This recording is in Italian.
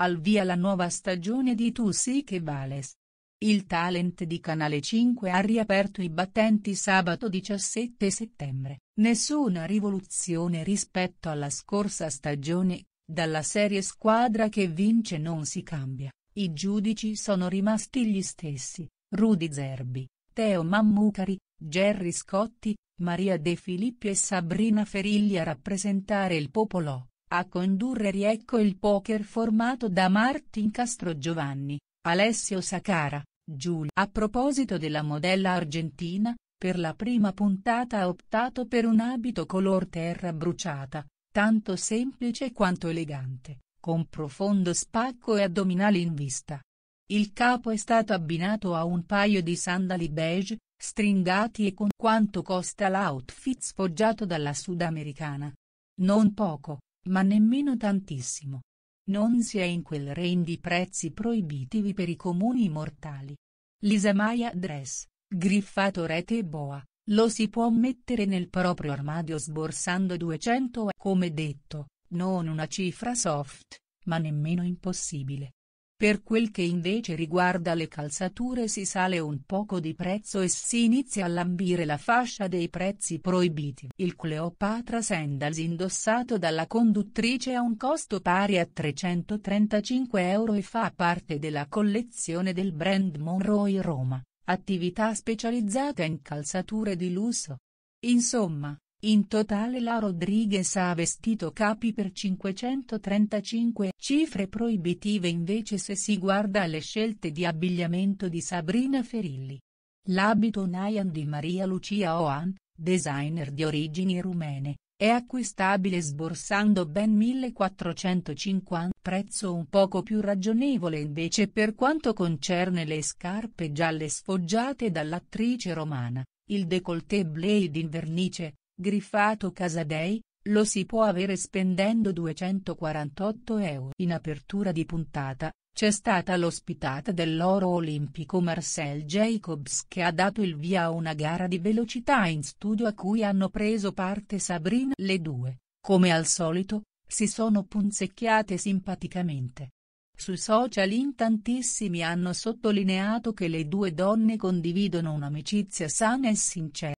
Al via la nuova stagione di Tu sì che vales. Il talent di Canale 5 ha riaperto i battenti sabato 17 settembre, nessuna rivoluzione rispetto alla scorsa stagione, dalla serie squadra che vince non si cambia, i giudici sono rimasti gli stessi, Rudy Zerbi, Teo Mammucari, Gerry Scotti, Maria De Filippi e Sabrina Ferigli a rappresentare il popolo. A condurre Riecco il poker formato da Martin Castro Giovanni, Alessio Sacara, Giulia. A proposito della modella argentina, per la prima puntata ha optato per un abito color terra bruciata, tanto semplice quanto elegante, con profondo spacco e addominali in vista. Il capo è stato abbinato a un paio di sandali beige, stringati e con quanto costa l'outfit sfoggiato dalla sudamericana. Non poco ma nemmeno tantissimo. Non si è in quel range di prezzi proibitivi per i comuni mortali. Lisemaia Dress, griffato rete e boa, lo si può mettere nel proprio armadio sborsando 200 e come detto, non una cifra soft, ma nemmeno impossibile. Per quel che invece riguarda le calzature si sale un poco di prezzo e si inizia a lambire la fascia dei prezzi proibiti. Il Cleopatra Sandals indossato dalla conduttrice ha un costo pari a 335 euro e fa parte della collezione del brand Monroe Roma, attività specializzata in calzature di lusso. Insomma, in totale la Rodriguez ha vestito capi per 535 cifre proibitive invece se si guarda alle scelte di abbigliamento di Sabrina Ferilli. L'abito Nayan di Maria Lucia Oan, designer di origini rumene, è acquistabile sborsando ben 1450 prezzo un poco più ragionevole invece per quanto concerne le scarpe gialle sfoggiate dall'attrice romana, il décolleté blade in vernice, Griffato Casadei, lo si può avere spendendo 248 euro. In apertura di puntata, c'è stata l'ospitata dell'oro olimpico Marcel Jacobs che ha dato il via a una gara di velocità in studio a cui hanno preso parte Sabrina. Le due, come al solito, si sono punzecchiate simpaticamente. Sui social in tantissimi hanno sottolineato che le due donne condividono un'amicizia sana e sincera.